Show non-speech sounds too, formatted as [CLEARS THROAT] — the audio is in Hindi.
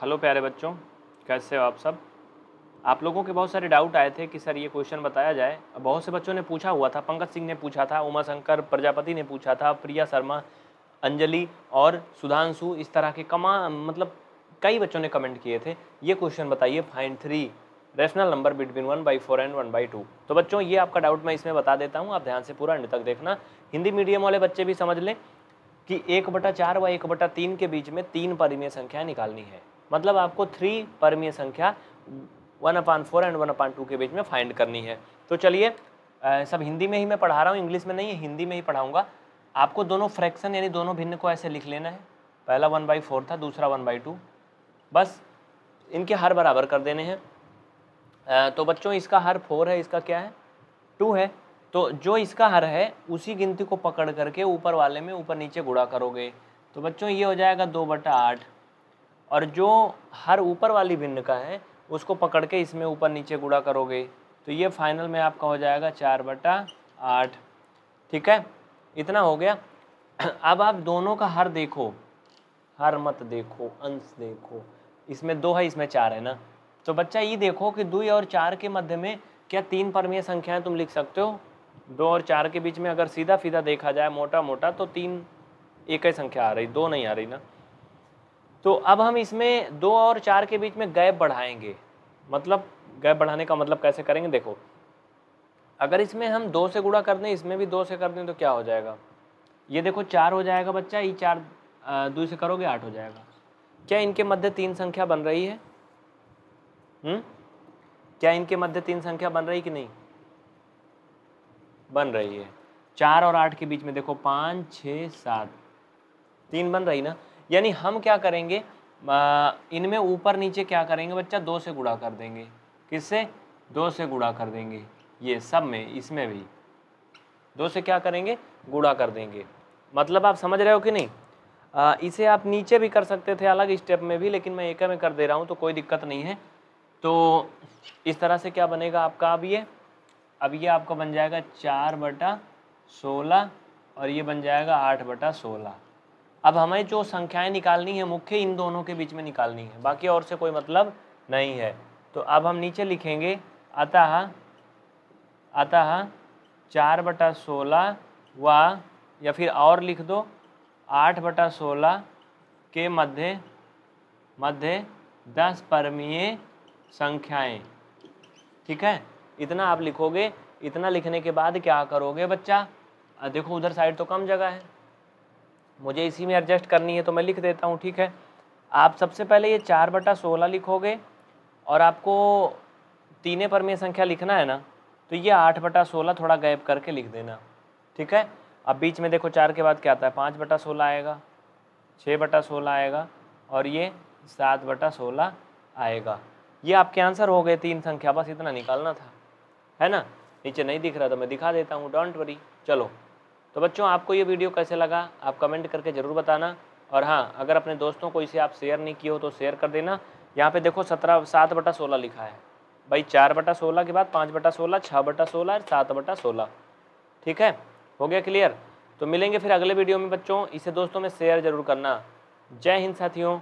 हेलो प्यारे बच्चों कैसे हो आप सब आप लोगों के बहुत सारे डाउट आए थे कि सर ये क्वेश्चन बताया जाए बहुत से बच्चों ने पूछा हुआ था पंकज सिंह ने पूछा था उमा शंकर प्रजापति ने पूछा था प्रिया शर्मा अंजलि और सुधांशु इस तरह के कमा मतलब कई बच्चों ने कमेंट किए थे ये क्वेश्चन बताइए find three rational number between one by four and one by two तो बच्चों ये आपका डाउट मैं इसमें बता देता हूँ आप ध्यान से पूरा अंड तक देखना हिंदी मीडियम वाले बच्चे भी समझ लें कि एक बटा चार व एक बटा तीन के बीच में तीन परिमेय संख्या निकालनी है मतलब आपको थ्री परमीय संख्या one upon four and one upon two के बीच में फाइंड करनी है तो चलिए सब हिंदी में ही मैं पढ़ा रहा हूँ इंग्लिश में नहीं है हिंदी में ही पढ़ाऊँगा आपको दोनों फ्रैक्शन यानी दोनों भिन्न को ऐसे लिख लेना है पहला वन बाई फोर था दूसरा वन बाई टू बस इनके हर बराबर कर देने हैं तो बच्चों इसका हर फोर है इसका क्या है टू है तो जो इसका हर है उसी गिनती को पकड़ करके ऊपर वाले में ऊपर नीचे गुड़ा करोगे तो बच्चों ये हो जाएगा दो बटा आठ और जो हर ऊपर वाली भिन्न का है उसको पकड़ के इसमें ऊपर नीचे गुड़ा करोगे तो ये फाइनल में आपका हो जाएगा चार बटा आठ ठीक है इतना हो गया [CLEARS THROAT] अब आप दोनों का हर देखो हर मत देखो अंश देखो इसमें दो है इसमें चार है ना तो बच्चा ये देखो कि दो और चार के मध्य में क्या तीन परमीय संख्याएं तुम लिख सकते हो दो और चार के बीच में अगर सीधा सीधा देखा जाए मोटा मोटा तो तीन एक ही संख्या आ रही दो नहीं आ रही ना तो अब हम इसमें दो और चार के बीच में गैप बढ़ाएंगे मतलब गैप बढ़ाने का मतलब कैसे करेंगे देखो अगर इसमें हम दो से गुड़ा कर दें इसमें भी दो से कर दें तो क्या हो जाएगा ये देखो चार हो जाएगा बच्चा ये चार दो से करोगे आठ हो जाएगा क्या इनके मध्य तीन संख्या बन रही है हुँ? हम्म? क्या इनके मध्य तीन संख्या बन रही कि नहीं बन रही है चार और आठ के बीच में देखो पाँच छ सात तीन बन रही ना यानी हम क्या करेंगे इनमें ऊपर नीचे क्या करेंगे बच्चा दो से गुड़ा कर देंगे किससे दो से गुड़ा कर देंगे ये सब में इसमें भी दो से क्या करेंगे गुड़ा कर देंगे मतलब आप समझ रहे हो कि नहीं आ, इसे आप नीचे भी कर सकते थे अलग स्टेप में भी लेकिन मैं एक में कर दे रहा हूँ तो कोई दिक्कत नहीं है तो इस तरह से क्या बनेगा आपका अब ये अब ये आपका बन जाएगा चार बटा सोलह और ये बन जाएगा आठ बटा सोलह अब हमें जो संख्याएं निकालनी है मुख्य इन दोनों के बीच में निकालनी है बाकी और से कोई मतलब नहीं है तो अब हम नीचे लिखेंगे अतः अतः चार बटा सोलह व या फिर और लिख दो आठ बटा सोलह के मध्य मध्य दस परमीय संख्याएं ठीक है इतना आप लिखोगे इतना लिखने के बाद क्या करोगे बच्चा देखो उधर साइड तो कम जगह है मुझे इसी में एडजस्ट करनी है तो मैं लिख देता हूँ ठीक है आप सबसे पहले ये चार बटा सोलह लिखोगे और आपको तीने पर में संख्या लिखना है ना तो ये आठ बटा सोलह थोड़ा गैप करके लिख देना ठीक है अब बीच में देखो चार के बाद क्या आता है पाँच बटा सोलह आएगा छः बटा सोलह आएगा और ये सात बटा सोलह आएगा ये आपके आंसर हो गए तीन संख्या बस इतना निकालना था है ना नीचे नहीं दिख रहा तो मैं दिखा देता हूँ डोंट वरी चलो तो बच्चों आपको ये वीडियो कैसे लगा आप कमेंट करके ज़रूर बताना और हाँ अगर अपने दोस्तों को इसे आप शेयर नहीं किए हो तो शेयर कर देना यहाँ पे देखो सत्रह सात बटा सोलह लिखा है भाई चार बटा सोलह के बाद पाँच बटा सोलह छः बटा सोलह सात बटा सोलह ठीक है हो गया क्लियर तो मिलेंगे फिर अगले वीडियो में बच्चों इसे दोस्तों में शेयर ज़रूर करना जय हिंद साथियों